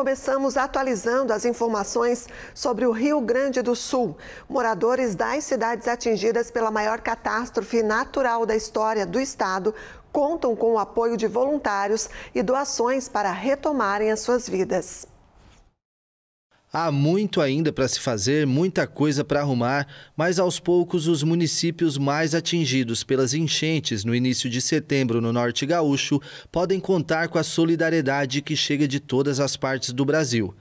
começamos atualizando as informações sobre o Rio Grande do Sul. Moradores das cidades atingidas pela maior catástrofe natural da história do estado contam com o apoio de voluntários e doações para retomarem as suas vidas. Há muito ainda para se fazer, muita coisa para arrumar, mas aos poucos os municípios mais atingidos pelas enchentes no início de setembro no Norte Gaúcho podem contar com a solidariedade que chega de todas as partes do Brasil.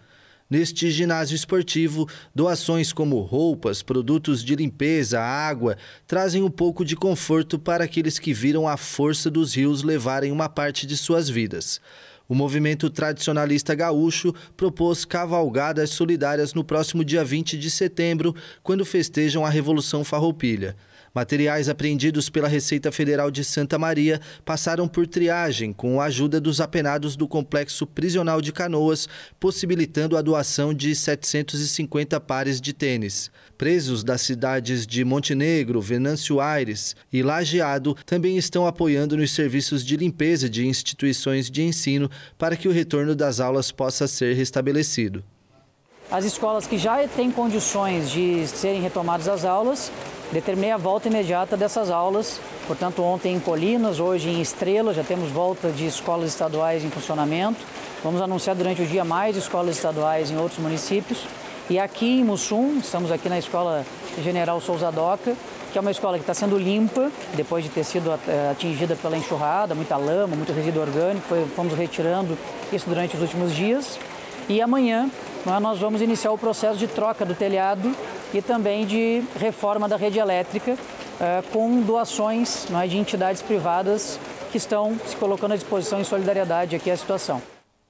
Neste ginásio esportivo, doações como roupas, produtos de limpeza, água, trazem um pouco de conforto para aqueles que viram a força dos rios levarem uma parte de suas vidas. O movimento tradicionalista gaúcho propôs cavalgadas solidárias no próximo dia 20 de setembro, quando festejam a Revolução Farroupilha. Materiais apreendidos pela Receita Federal de Santa Maria passaram por triagem com a ajuda dos apenados do complexo prisional de Canoas, possibilitando a doação de 750 pares de tênis. Presos das cidades de Montenegro, Venâncio Aires e Lajeado também estão apoiando nos serviços de limpeza de instituições de ensino para que o retorno das aulas possa ser restabelecido. As escolas que já têm condições de serem retomadas as aulas determinei a volta imediata dessas aulas. Portanto, ontem em Colinas, hoje em Estrela, já temos volta de escolas estaduais em funcionamento. Vamos anunciar durante o dia mais escolas estaduais em outros municípios. E aqui em Mussum, estamos aqui na Escola General Souza Doca, que é uma escola que está sendo limpa, depois de ter sido eh, atingida pela enxurrada, muita lama, muito resíduo orgânico, fomos retirando isso durante os últimos dias. E amanhã nós vamos iniciar o processo de troca do telhado e também de reforma da rede elétrica eh, com doações né, de entidades privadas que estão se colocando à disposição em solidariedade aqui à é situação.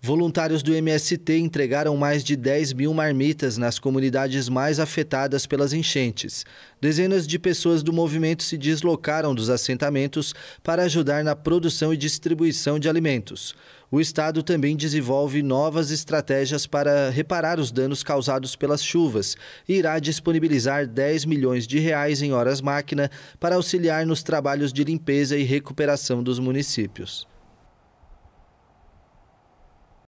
Voluntários do MST entregaram mais de 10 mil marmitas nas comunidades mais afetadas pelas enchentes. Dezenas de pessoas do movimento se deslocaram dos assentamentos para ajudar na produção e distribuição de alimentos. O Estado também desenvolve novas estratégias para reparar os danos causados pelas chuvas e irá disponibilizar 10 milhões de reais em horas máquina para auxiliar nos trabalhos de limpeza e recuperação dos municípios.